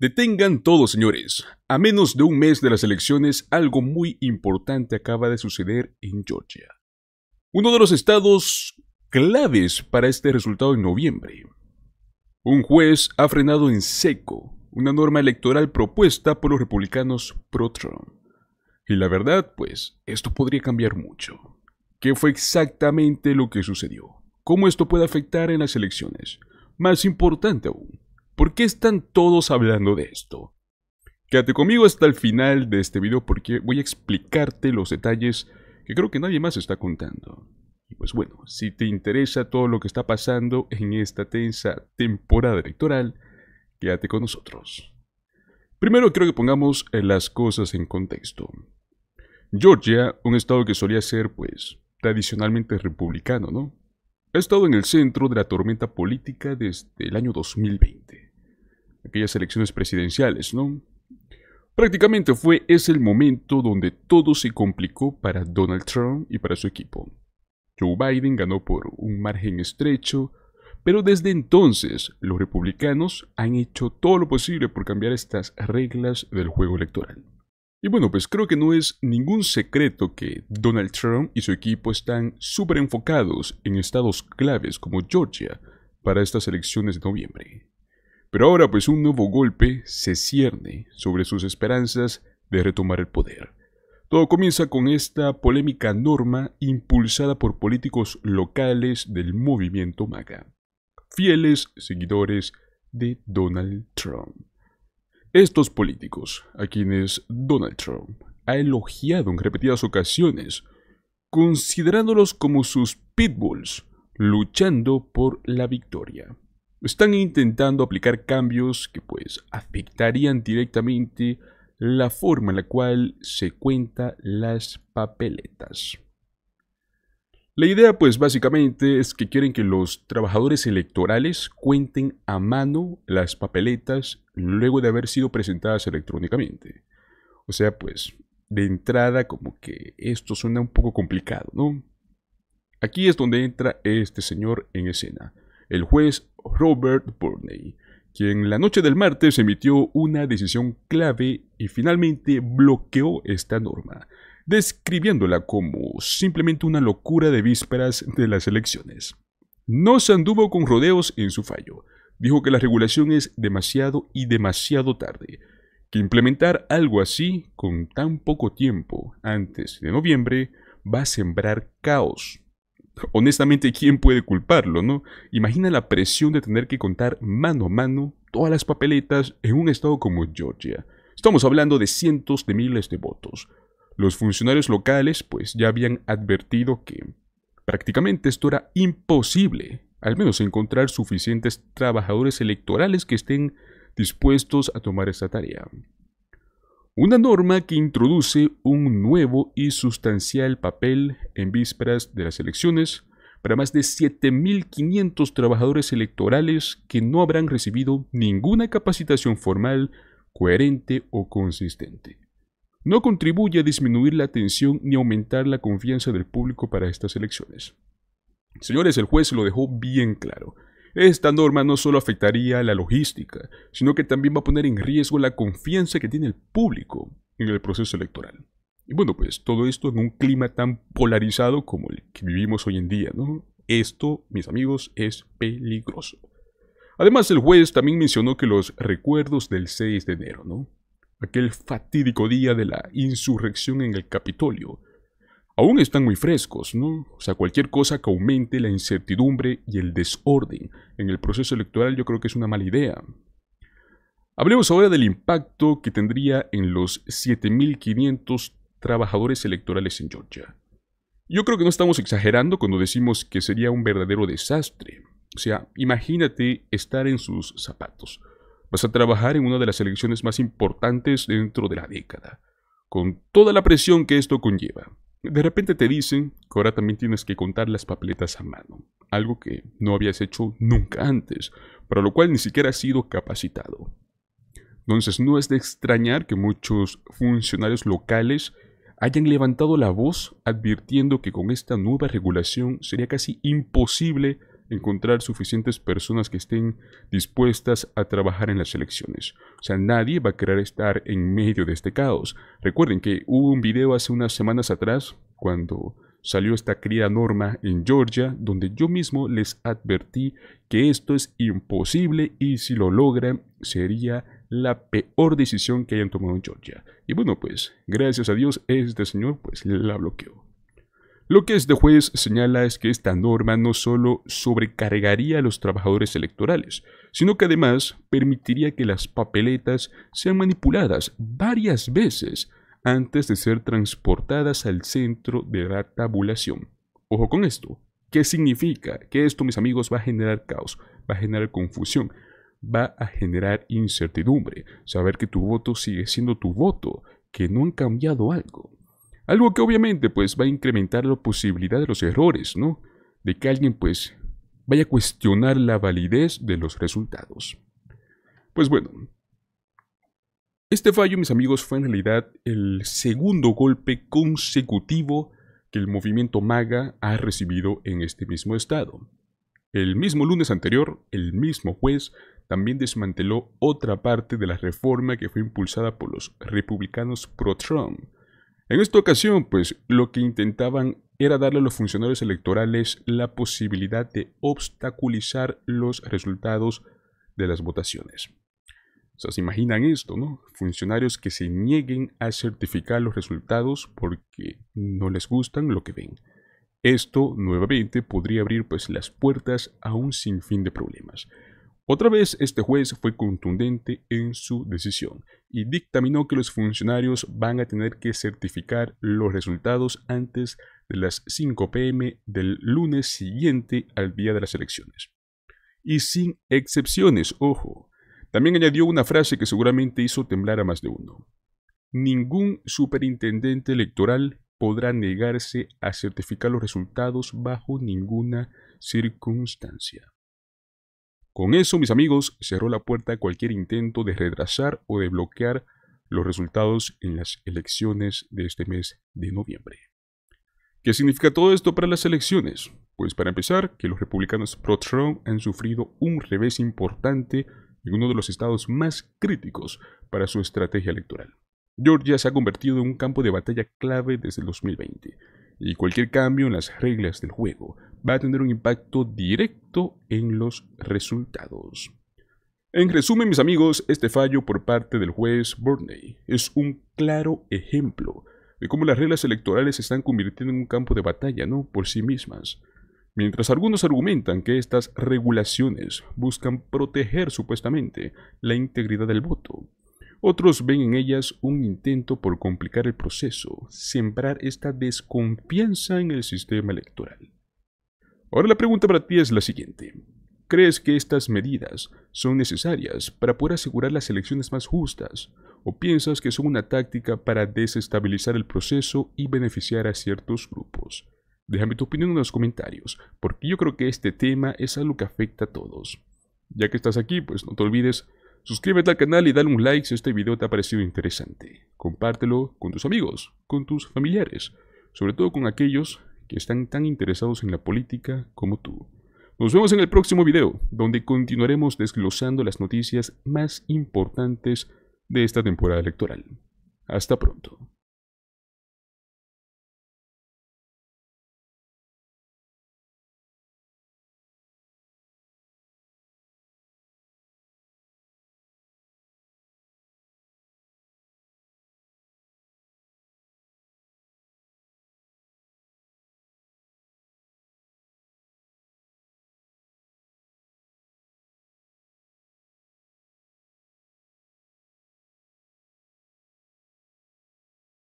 Detengan todos, señores. A menos de un mes de las elecciones, algo muy importante acaba de suceder en Georgia. Uno de los estados claves para este resultado en noviembre. Un juez ha frenado en seco una norma electoral propuesta por los republicanos pro-Trump. Y la verdad, pues, esto podría cambiar mucho. ¿Qué fue exactamente lo que sucedió? ¿Cómo esto puede afectar en las elecciones? Más importante aún, ¿Por qué están todos hablando de esto? Quédate conmigo hasta el final de este video porque voy a explicarte los detalles que creo que nadie más está contando. Y pues bueno, si te interesa todo lo que está pasando en esta tensa temporada electoral, quédate con nosotros. Primero creo que pongamos eh, las cosas en contexto. Georgia, un estado que solía ser pues tradicionalmente republicano, ¿no? ha estado en el centro de la tormenta política desde el año 2020. Aquellas elecciones presidenciales, ¿no? Prácticamente fue ese el momento donde todo se complicó para Donald Trump y para su equipo. Joe Biden ganó por un margen estrecho, pero desde entonces los republicanos han hecho todo lo posible por cambiar estas reglas del juego electoral. Y bueno, pues creo que no es ningún secreto que Donald Trump y su equipo están súper enfocados en estados claves como Georgia para estas elecciones de noviembre. Pero ahora pues un nuevo golpe se cierne sobre sus esperanzas de retomar el poder. Todo comienza con esta polémica norma impulsada por políticos locales del movimiento MAGA, fieles seguidores de Donald Trump. Estos políticos, a quienes Donald Trump ha elogiado en repetidas ocasiones, considerándolos como sus pitbulls, luchando por la victoria. Están intentando aplicar cambios que pues afectarían directamente la forma en la cual se cuentan las papeletas. La idea pues básicamente es que quieren que los trabajadores electorales cuenten a mano las papeletas luego de haber sido presentadas electrónicamente. O sea pues, de entrada como que esto suena un poco complicado, ¿no? Aquí es donde entra este señor en escena, el juez Robert Burney, quien la noche del martes emitió una decisión clave y finalmente bloqueó esta norma, describiéndola como simplemente una locura de vísperas de las elecciones. No se anduvo con rodeos en su fallo. Dijo que la regulación es demasiado y demasiado tarde, que implementar algo así con tan poco tiempo antes de noviembre va a sembrar caos. Honestamente, ¿quién puede culparlo, no? Imagina la presión de tener que contar mano a mano todas las papeletas en un estado como Georgia. Estamos hablando de cientos de miles de votos, los funcionarios locales pues ya habían advertido que prácticamente esto era imposible, al menos encontrar suficientes trabajadores electorales que estén dispuestos a tomar esta tarea. Una norma que introduce un nuevo y sustancial papel en vísperas de las elecciones para más de 7.500 trabajadores electorales que no habrán recibido ninguna capacitación formal, coherente o consistente no contribuye a disminuir la tensión ni aumentar la confianza del público para estas elecciones. Señores, el juez lo dejó bien claro. Esta norma no solo afectaría a la logística, sino que también va a poner en riesgo la confianza que tiene el público en el proceso electoral. Y bueno, pues todo esto en un clima tan polarizado como el que vivimos hoy en día, ¿no? Esto, mis amigos, es peligroso. Además, el juez también mencionó que los recuerdos del 6 de enero, ¿no? aquel fatídico día de la insurrección en el Capitolio, aún están muy frescos, ¿no? O sea, cualquier cosa que aumente la incertidumbre y el desorden en el proceso electoral yo creo que es una mala idea. Hablemos ahora del impacto que tendría en los 7.500 trabajadores electorales en Georgia. Yo creo que no estamos exagerando cuando decimos que sería un verdadero desastre. O sea, imagínate estar en sus zapatos. Vas a trabajar en una de las elecciones más importantes dentro de la década, con toda la presión que esto conlleva. De repente te dicen que ahora también tienes que contar las papeletas a mano, algo que no habías hecho nunca antes, para lo cual ni siquiera has sido capacitado. Entonces no es de extrañar que muchos funcionarios locales hayan levantado la voz advirtiendo que con esta nueva regulación sería casi imposible encontrar suficientes personas que estén dispuestas a trabajar en las elecciones. O sea, nadie va a querer estar en medio de este caos. Recuerden que hubo un video hace unas semanas atrás cuando salió esta cría norma en Georgia, donde yo mismo les advertí que esto es imposible y si lo logran sería la peor decisión que hayan tomado en Georgia. Y bueno, pues gracias a Dios este señor pues la bloqueó. Lo que este juez señala es que esta norma no solo sobrecargaría a los trabajadores electorales, sino que además permitiría que las papeletas sean manipuladas varias veces antes de ser transportadas al centro de la tabulación. Ojo con esto. ¿Qué significa? Que esto, mis amigos, va a generar caos, va a generar confusión, va a generar incertidumbre, saber que tu voto sigue siendo tu voto, que no han cambiado algo. Algo que obviamente pues va a incrementar la posibilidad de los errores, ¿no? De que alguien pues vaya a cuestionar la validez de los resultados. Pues bueno, este fallo, mis amigos, fue en realidad el segundo golpe consecutivo que el movimiento MAGA ha recibido en este mismo estado. El mismo lunes anterior, el mismo juez también desmanteló otra parte de la reforma que fue impulsada por los republicanos pro-Trump, en esta ocasión, pues lo que intentaban era darle a los funcionarios electorales la posibilidad de obstaculizar los resultados de las votaciones. se imaginan esto, ¿no? Funcionarios que se nieguen a certificar los resultados porque no les gustan lo que ven. Esto nuevamente podría abrir pues las puertas a un sinfín de problemas. Otra vez este juez fue contundente en su decisión y dictaminó que los funcionarios van a tener que certificar los resultados antes de las 5 pm del lunes siguiente al día de las elecciones. Y sin excepciones, ojo. También añadió una frase que seguramente hizo temblar a más de uno. Ningún superintendente electoral podrá negarse a certificar los resultados bajo ninguna circunstancia. Con eso, mis amigos, cerró la puerta a cualquier intento de retrasar o de bloquear los resultados en las elecciones de este mes de noviembre. ¿Qué significa todo esto para las elecciones? Pues para empezar, que los republicanos pro-Trump han sufrido un revés importante en uno de los estados más críticos para su estrategia electoral. Georgia se ha convertido en un campo de batalla clave desde el 2020, y cualquier cambio en las reglas del juego va a tener un impacto directo en los resultados. En resumen, mis amigos, este fallo por parte del juez Burney es un claro ejemplo de cómo las reglas electorales se están convirtiendo en un campo de batalla, ¿no? Por sí mismas. Mientras algunos argumentan que estas regulaciones buscan proteger supuestamente la integridad del voto, otros ven en ellas un intento por complicar el proceso, sembrar esta desconfianza en el sistema electoral. Ahora la pregunta para ti es la siguiente. ¿Crees que estas medidas son necesarias para poder asegurar las elecciones más justas o piensas que son una táctica para desestabilizar el proceso y beneficiar a ciertos grupos? Déjame tu opinión en los comentarios, porque yo creo que este tema es algo que afecta a todos. Ya que estás aquí, pues no te olvides, suscríbete al canal y dale un like si este video te ha parecido interesante. Compártelo con tus amigos, con tus familiares, sobre todo con aquellos que están tan interesados en la política como tú. Nos vemos en el próximo video, donde continuaremos desglosando las noticias más importantes de esta temporada electoral. Hasta pronto.